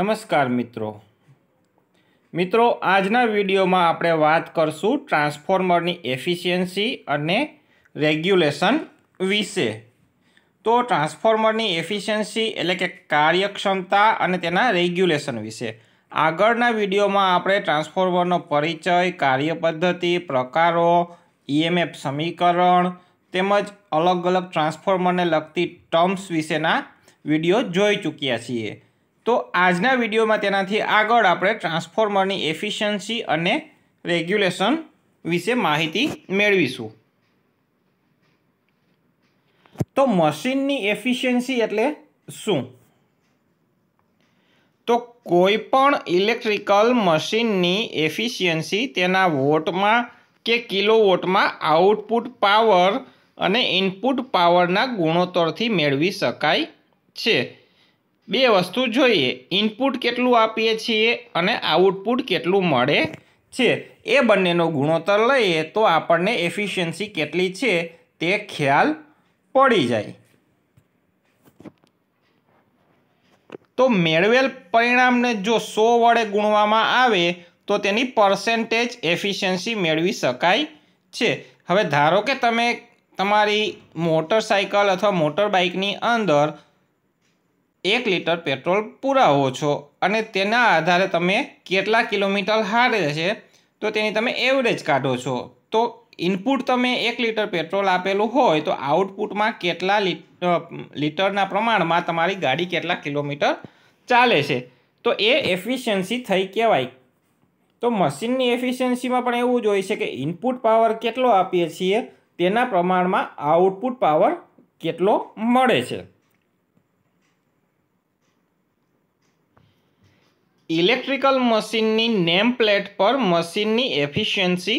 નમસ્કાર મિત્રો મિત્રો આજના વિડીયોમાં આપણે વાત કરશું ટ્રાન્સફોર્મરની એફિશિયન્સી અને રેગ્યુલેશન વિશે તો ટ્રાન્સફોર્મરની એફિશિયન્સી એટલે કે કાર્યક્ષમતા અને તેના રેગ્યુલેશન વિશે આગળના વિડીયોમાં આપણે ટ્રાન્સફોર્મરનો પરિચય કાર્યપદ્ધતિ પ્રકારો ઈએમએફ સમીકરણ તેમજ અલગ અલગ ટ્રાન્સફોર્મરને લગતી ટર્મ્સ વિશેના વિડીયો જોઈ ચૂક્યા છીએ તો આજના વિડીયોમાં તેનાથી આગળ આપણે ટ્રાન્સફોર્મરની એફિશિયન્સી અને રેગ્યુલેશન વિશે માહિતી મેળવીશું તો મશીનની એફિશિયન્સી એટલે શું તો કોઈપણ ઇલેક્ટ્રિકલ મશીનની એફિશિયન્સી તેના વોટમાં કે કિલો વોટમાં આઉટપુટ પાવર અને ઇનપુટ પાવરના ગુણોત્તરથી મેળવી શકાય છે બે વસ્તુ જોઈએ ઇનપુટ કેટલું આપીએ છીએ અને આઉટપુટ કેટલું મળે છે એ બંનેનો ગુણોત્તર લઈએ તો આપણને એફિશિયન્સી કેટલી છે તે ખ્યાલ પડી જાય તો મેળવેલ પરિણામને જો સો વડે ગુણવામાં આવે તો તેની પર્સેન્ટેજ એફિશિયન્સી મેળવી શકાય છે હવે ધારો કે તમે તમારી મોટરસાઇકલ અથવા મોટર બાઇકની અંદર એક લીટર પેટ્રોલ પુરાવો છો અને તેના આધારે તમે કેટલા કિલોમીટર હારે છે તો તેની તમે એવરેજ કાઢો છો તો ઇનપુટ તમે એક લીટર પેટ્રોલ આપેલું હોય તો આઉટપુટમાં કેટલા લીટરના પ્રમાણમાં તમારી ગાડી કેટલા કિલોમીટર ચાલે છે તો એ એફિશિયન્સી થઈ કહેવાય તો મશીનની એફિશિયન્સીમાં પણ એવું જ હોય છે કે ઇનપુટ પાવર કેટલો આપીએ છીએ તેના પ્રમાણમાં આઉટપુટ પાવર કેટલો મળે છે ઇલેક્ટ્રિકલ મશીનની નેમ પ્લેટ પર મશીનની એફિશિયન્સી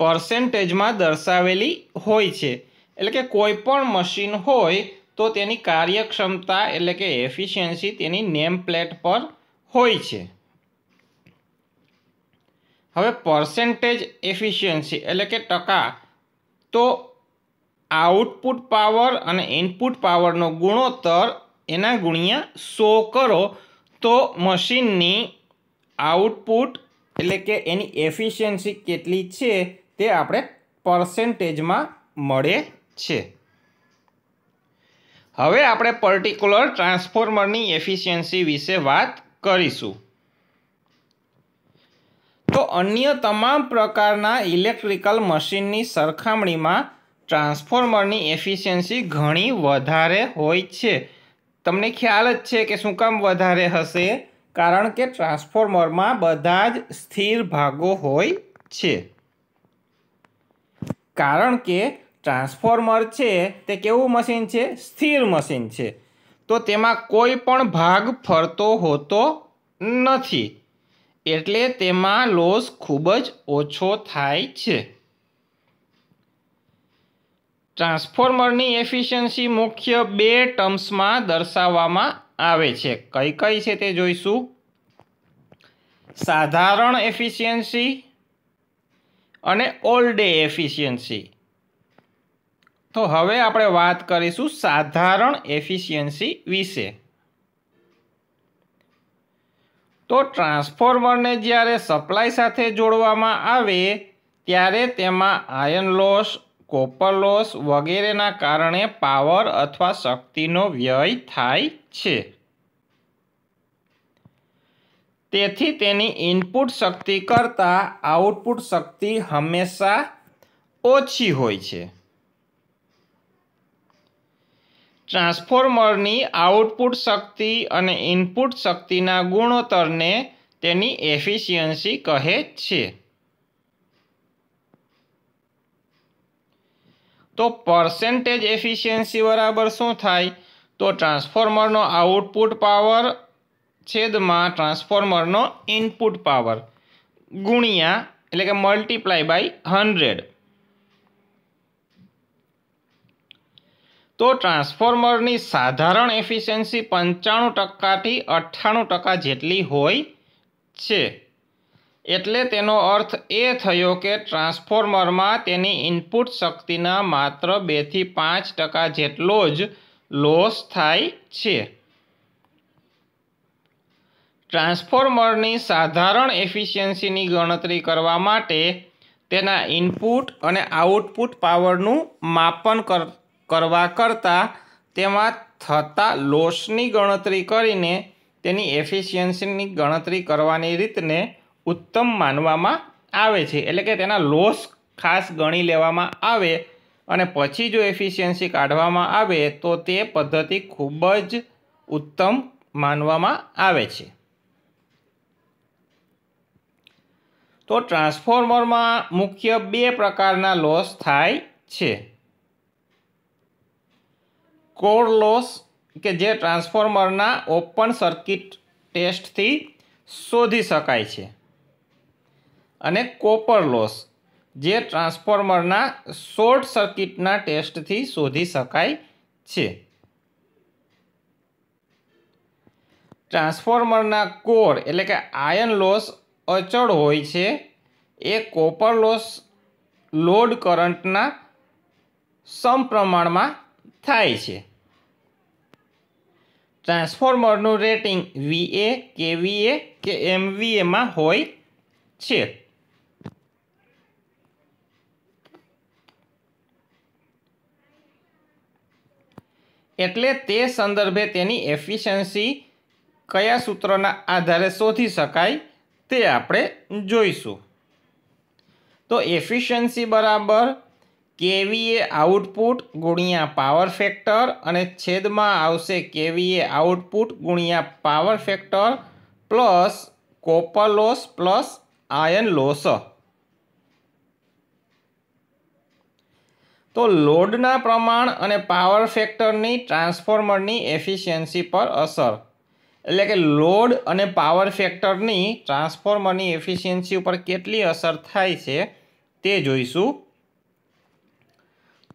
પર્સેન્ટેજમાં દર્શાવેલી હોય છે એટલે કે કોઈ પણ મશીન હોય તો તેની કાર્યક્ષમતા એટલે કે એફિશિયન્સી તેની નેમ પ્લેટ પર હોય છે હવે પર્સેન્ટેજ એફિશિયન્સી એટલે કે ટકા તો આઉટપુટ પાવર અને ઇનપુટ પાવરનો ગુણોત્તર એના ગુણ્યા સો કરો તો મશીનની આઉટપુટ એટલે કે એની એફિશિયન્સી કેટલી છે તે આપણે પર્સેન્ટેજમાં મળે છે હવે આપણે પર્ટિક્યુલર ટ્રાન્સફોર્મરની એફિશિયન્સી વિશે વાત કરીશું તો અન્ય તમામ પ્રકારના ઇલેક્ટ્રિકલ મશીનની સરખામણીમાં ટ્રાન્સફોર્મરની એફિશિયન્સી ઘણી વધારે હોય છે તમને ખ્યાલ જ છે કે શું કામ વધારે હશે કારણ કે ટ્રાન્સફોર્મરમાં બધા જ સ્થિર ભાગો હોય છે કારણ કે ટ્રાન્સફોર્મર છે તે કેવું મશીન છે સ્થિર મશીન છે તો તેમાં કોઈ પણ ભાગ ફરતો હોતો નથી એટલે તેમાં લોસ ખૂબ જ ઓછો થાય છે ટ્રાન્સફોર્મરની એફિશિયન્સી મુખ્ય બે ટર્મ્સમાં દર્શાવવામાં આવે છે કઈ કઈ છે તે જોઈશું સાધારણ એફિશિયન્સી અને ઓલ ડે એફિશિયન્સી તો હવે આપણે વાત કરીશું સાધારણ એફિશિયન્સી વિશે તો ટ્રાન્સફોર્મરને જ્યારે સપ્લાય સાથે જોડવામાં આવે ત્યારે તેમાં આયર્ન લોસ કોપર લોસ વગેરેના કારણે પાવર અથવા શક્તિનો વ્યય થાય છે તેથી તેની ઇનપુટ શક્તિ કરતાં આઉટપુટ શક્તિ હંમેશા ઓછી હોય છે ટ્રાન્સફોર્મરની આઉટપુટ શક્તિ અને ઇનપુટ શક્તિના ગુણોત્તરને તેની એફિશિયન્સી કહે છે તો પર્સેન્ટેજ એફિશિયન્સી બરાબર શું થાય તો ટ્રાન્સફોર્મરનો આઉટપુટ પાવર છેદમાં ટ્રાન્સફોર્મરનો ઇનપુટ પાવર ગુણ્યા એટલે કે મલ્ટીપ્લાય બાય હંડ્રેડ તો ટ્રાન્સફોર્મરની સાધારણ એફિશિયન્સી પંચાણું ટકાથી અઠ્ઠાણું ટકા જેટલી હોય છે એટલે તેનો અર્થ એ થયો કે ટ્રાન્સફોર્મરમાં તેની ઇનપુટ શક્તિના માત્ર બેથી પાંચ ટકા જેટલો જ લોસ થાય છે ટ્રાન્સફોર્મરની સાધારણ એફિશિયન્સીની ગણતરી કરવા માટે તેના ઇનપુટ અને આઉટપુટ પાવરનું માપન કર કરવા કરતાં તેમાં થતા લોસની ગણતરી કરીને તેની એફિશિયન્સીની ગણતરી કરવાની રીતને ઉત્તમ માનવામાં આવે છે એટલે કે તેના લોસ ખાસ ગણી લેવામાં આવે અને પછી જો એફિશિયન્સી કાઢવામાં આવે તો તે પદ્ધતિ ખૂબ જ ઉત્તમ માનવામાં આવે છે તો ટ્રાન્સફોર્મરમાં મુખ્ય બે પ્રકારના લોસ થાય છે કોર લોસ કે જે ટ્રાન્સફોર્મરના ઓપન સર્કિટ ટેસ્ટથી શોધી શકાય છે અને કોપર લોસ જે ટ્રાન્સફોર્મરના શોર્ટ સર્કિટના ટેસ્ટથી શોધી શકાય છે ટ્રાન્સફોર્મરના કોર એટલે કે આયન લોસ અચળ હોય છે એ કોપર લોસ લોડ કરંટના સમપ્રમાણમાં થાય છે ટ્રાન્સફોર્મરનું રેટિંગ વીએ કેવીએ કે એમવીએમાં હોય છે એટલે તે સંદર્ભે તેની એફિશિયન્સી કયા સૂત્રના આધારે શોધી શકાય તે આપણે જોઈશું તો એફિશિયન્સી બરાબર કેવીએ આઉટપુટ ગુણ્યા પાવર ફેક્ટર અને છેદમાં આવશે કેવીએ આઉટપુટ ગુણ્યા power factor plus copper loss plus iron loss તો લોડના પ્રમાણ અને પાવર ફેક્ટરની ટ્રાન્સફોર્મરની એફિશિયન્સી પર અસર એટલે કે લોડ અને પાવર ફેક્ટરની ટ્રાન્સફોર્મરની એફિશિયન્સી ઉપર કેટલી અસર થાય છે તે જોઈશું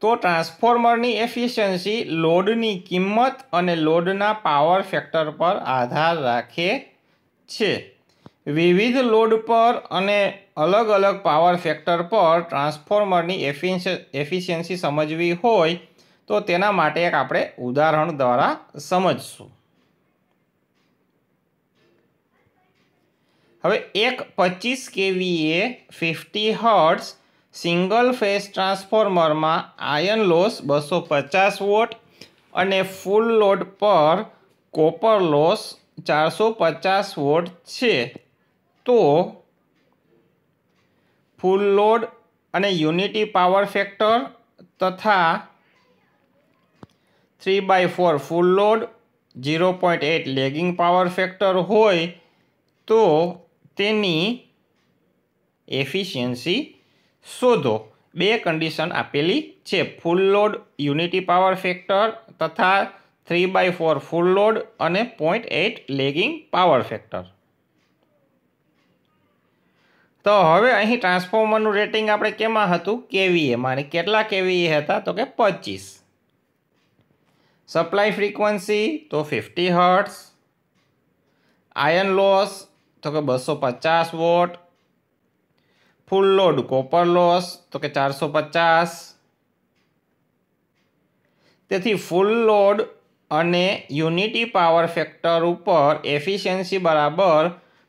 તો ટ્રાન્સફોર્મરની એફિશિયન્સી લોડની કિંમત અને લોડના પાવર ફેક્ટર પર આધાર રાખે છે વિવિધ લોડ પર અને અલગ અલગ પાવર ફેક્ટર પર ટ્રાન્સફોર્મરની એફિશિયન્સી સમજવી હોય તો તેના માટે એક આપણે ઉદાહરણ દ્વારા સમજશું હવે એક પચીસ A fifty hertz single phase ટ્રાન્સફોર્મરમાં આયર્ન લોસ બસો પચાસ વોટ અને ફૂલ લોડ પર કોપર લોસ ચારસો પચાસ વોટ છે તો ફૂલ લોડ અને યુનિટી પાવર ફેક્ટર તથા three by four full load zero point eight lagging power factor હોય તો તેની એફિશિયન્સી શોધો બે કન્ડિશન આપેલી છે full load unity power factor તથા three by four full load અને point eight lagging power factor તો હવે અહીં ટ્રાન્સફોર્મરનું રેટિંગ આપણે કેમાં હતું કેવીએમાં અને કેટલા કેવીએ હતા તો કે પચીસ સપ્લાય ફ્રીક્વન્સી તો ફિફ્ટી હર્ટ્સ આયર્ન લોસ તો કે બસો પચાસ watt full load copper loss તો કે ચારસો પચાસ તેથી ફૂલ લોડ અને યુનિટી પાવર ફેક્ટર ઉપર એફિશિયન્સી બરાબર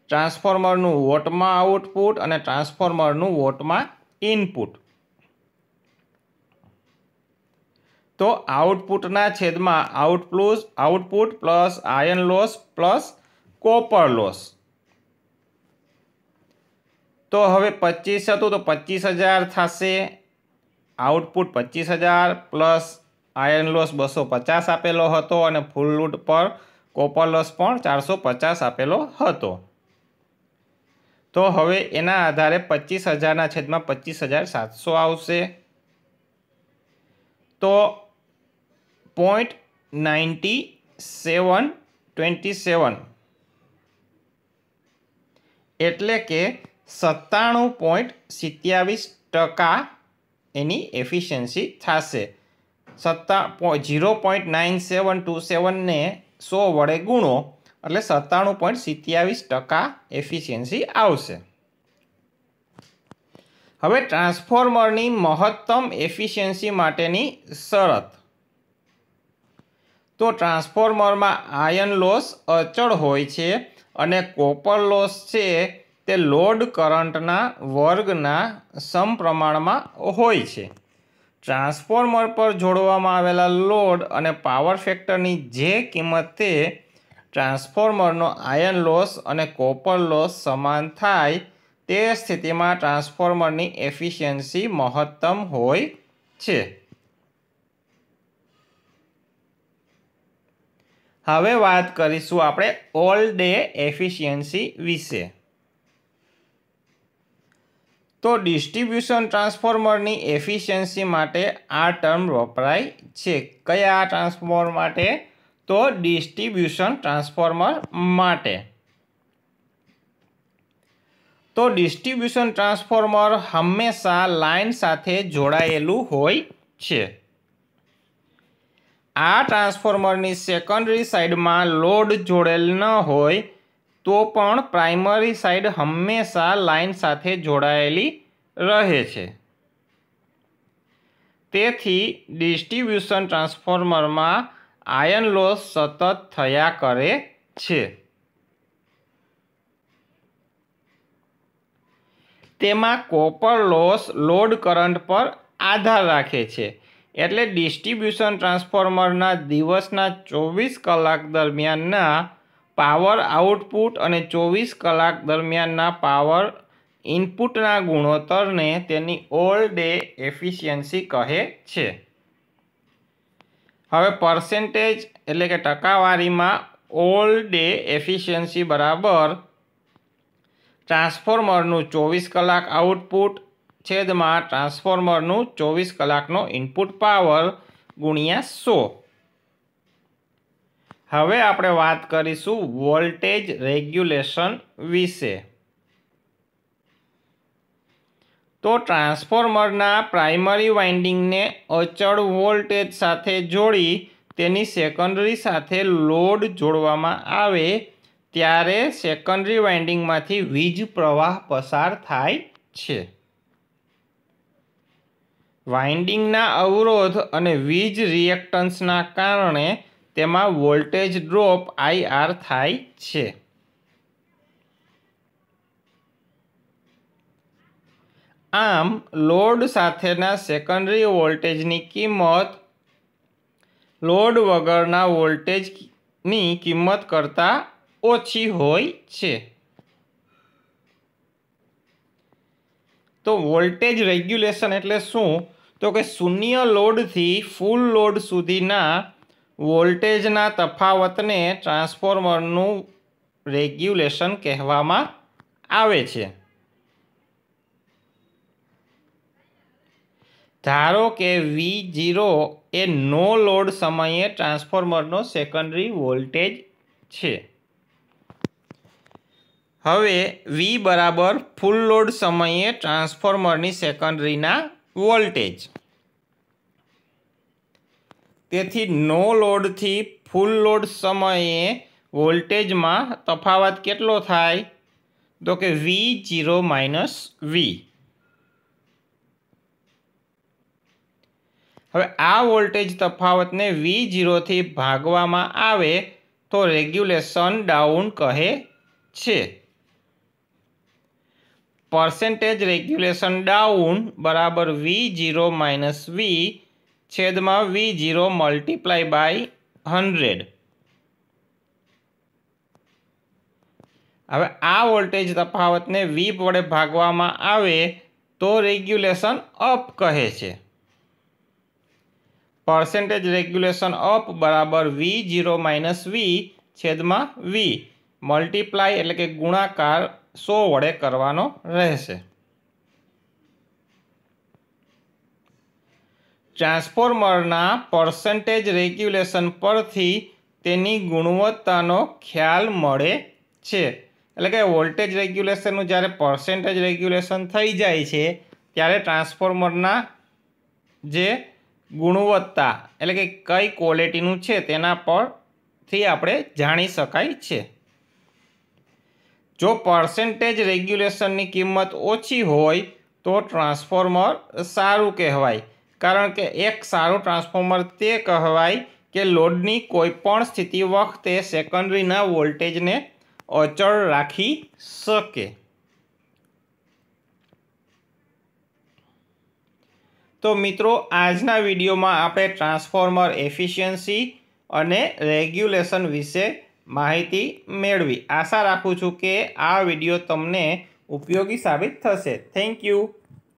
ટ્રાન્સફોર્મરનું વોટમાં આઉટપુટ અને ટ્રાન્સફોર્મરનું વોટમાં ઇનપુટ તો આઉટપુટના છેદમાં out plus output plus iron loss plus copper loss તો હવે પચીસ હતું તો પચીસ હજાર થશે આઉટપુટ પચીસ હજાર પ્લસ આયન લોસ બસો પચાસ આપેલો હતો અને ફૂલ લૂટ પર કોપર લોસ પણ ચારસો પચાસ આપેલો હતો તો હવે એના આધારે પચીસ હજારના છેદમાં પચીસ હજાર સાતસો આવશે તો point ninety seven twenty seven એટલે કે સત્તાણું પોઈન્ટ સિત્યાવીસ ટકા એની એફિશિયન્સી થશે સત્તા zero point nine seven two સેવનને સો વડે ગુણો એટલે સત્તાણું પોઈન્ટ સિત્યાવીસ ટકા એફિશિયન્સી આવશે હવે ટ્રાન્સફોર્મરની મહત્તમ એફિશિયન્સી માટેની શરત તો ટ્રાન્સફોર્મરમાં આયન લોસ અચળ હોય છે અને કોપર લોસ છે તે લોડ કરંટના વર્ગના સમપ્રમાણમાં હોય છે ટ્રાન્સફોર્મર પર જોડવામાં આવેલા લોડ અને પાવર ફેક્ટરની જે કિંમત તે ટ્રાન્સફોર્મરનો આયર્ન લોસ અને કોપર લોસ સમાન થાય તે સ્થિતિમાં ટ્રાન્સફોર્મરની એફિશિયન્સી મહત્તમ હોય છે હવે વાત કરીશું આપણે ઓલ ડે એફિશિયન્સી વિશે તો ડિસ્ટ્રીબ્યુશન ટ્રાન્સફોર્મરની એફિશિયન્સી માટે આ ટર્મ વપરાય છે કયા ટ્રાન્સફોર્મર માટે તો ડિસ્ટ્રીબ્યુશન ટ્રાન્સફોર્મર માટે તો ડિસ્ટ્રીબ્યુશન ટ્રાન્સફોર્મર હંમેશા લાઇન સાથે જોડાયેલું હોય છે આ ટ્રાન્સફોર્મરની સેકન્ડરી સાઈડમાં લોડ જોડેલ ન હોય તો પણ પ્રાઇમરી સાઈડ હંમેશા લાઇન સાથે જોડાયેલી રહે છે તેથી ડિસ્ટ્રીબ્યુશન ટ્રાન્સફોર્મરમાં આયન લોસ સતત થયા કરે છે તેમાં કોપર લોસ લોડ કરંટ પર આધાર રાખે છે એટલે ડિસ્ટ્રીબ્યુશન ટ્રાન્સફોર્મરના દિવસના ચોવીસ કલાક દરમિયાનના પાવર આઉટપુટ અને ચોવીસ કલાક દરમિયાનના પાવર ઇનપુટના ગુણોત્તરને તેની ઓલ ડે એફિશિયન્સી કહે છે હવે પર્સેન્ટેજ એટલે કે ટકાવારીમાં ઓલ ડે એફિશિયન્સી બરાબર ટ્રાન્સફોર્મરનું ચોવીસ કલાક આઉટપુટ છેદમાં ટ્રાન્સફોર્મરનું ચોવીસ કલાકનો ઇનપુટ પાવર ગુણ્યા સો હવે આપણે વાત કરીશું વોલ્ટેજ રેગ્યુલેશન વિશે તો ટ્રાન્સફોર્મરના પ્રાઇમરી વાઇન્ડિંગને અચળ વોલ્ટેજ સાથે જોડી તેની સેકન્ડરી સાથે લોડ જોડવામાં આવે ત્યારે સેકન્ડરી વાઇન્ડિંગમાંથી વીજ પ્રવાહ પસાર થાય છે વાઇન્ડિંગના અવરોધ અને વીજ રિએક્ટન્સના કારણે તેમાં વોલ્ટેજ ડ્રોપ આઈઆર થાય છે આમ લોડ સાથેના સેકન્ડરી વોલ્ટેજની કિંમત લોડ વગરના વોલ્ટેજની કિંમત કરતાં ઓછી હોય છે તો વોલ્ટેજ રેગ્યુલેશન એટલે શું તો કે શૂન્ય લોડથી ફૂલ લોડ સુધીના વોલ્ટેજના તફાવતને ટ્રાન્સફોર્મરનું રેગ્યુલેશન કહેવામાં આવે છે ધારો કે વી જીરો એ નો લોડ સમયે ટ્રાન્સફોર્મરનો સેકન્ડરી વોલ્ટેજ છે હવે વી બરાબર ફૂલ લોડ સમયે ટ્રાન્સફોર્મરની સેકન્ડરીના વોલ્ટેજ તેથી નો લોડથી ફૂલ લોડ સમયે વોલ્ટેજમાં તફાવત કેટલો થાય તો કે વી જીરો માઇનસ વી હવે આ વોલ્ટેજ તફાવતને વી જીરોથી ભાગવામાં આવે તો રેગ્યુલેશન ડાઉન કહે છે પર્સેન્ટેજ રેગ્યુલેશન ડાઉન બરાબર વી જીરો માઇનસ વી છેદમાં V zero multiply by hundred હવે આ વોલ્ટેજ તફાવતને વી વડે ભાગવામાં આવે તો રેગ્યુલેશન અપ કહે છે પર્સેન્ટેજ રેગ્યુલેશન અપ બરાબર વી જીરો માઇનસ વી છેદમાં વી મલ્ટીપ્લાય એટલે કે ગુણાકાર સો વડે કરવાનો રહેશે ટ્રાન્સફોર્મરના પર્સન્ટેજ રેગ્યુલેશન પરથી તેની ગુણવત્તાનો ખ્યાલ મળે છે એટલે કે વોલ્ટેજ રેગ્યુલેશનનું જ્યારે પર્સન્ટેજ રેગ્યુલેશન થઈ જાય છે ત્યારે ટ્રાન્સફોર્મરના જે ગુણવત્તા એટલે કે કઈ ક્વોલિટીનું છે તેના પરથી આપણે જાણી શકાય છે જો પર્સન્ટેજ રેગ્યુલેશનની કિંમત ઓછી હોય તો ટ્રાન્સફોર્મર સારું કહેવાય કારણ કે એક સારું ટ્રાન્સફોર્મર તે કહેવાય કે લોડની કોઈપણ સ્થિતિ વખતે સેકન્ડરીના વોલ્ટેજને અચળ રાખી શકે તો મિત્રો આજના વિડીયોમાં આપણે ટ્રાન્સફોર્મર એફિશિયન્સી અને રેગ્યુલેશન વિશે માહિતી મેળવી આશા રાખું છું કે આ વિડીયો તમને ઉપયોગી સાબિત થશે થેન્ક યુ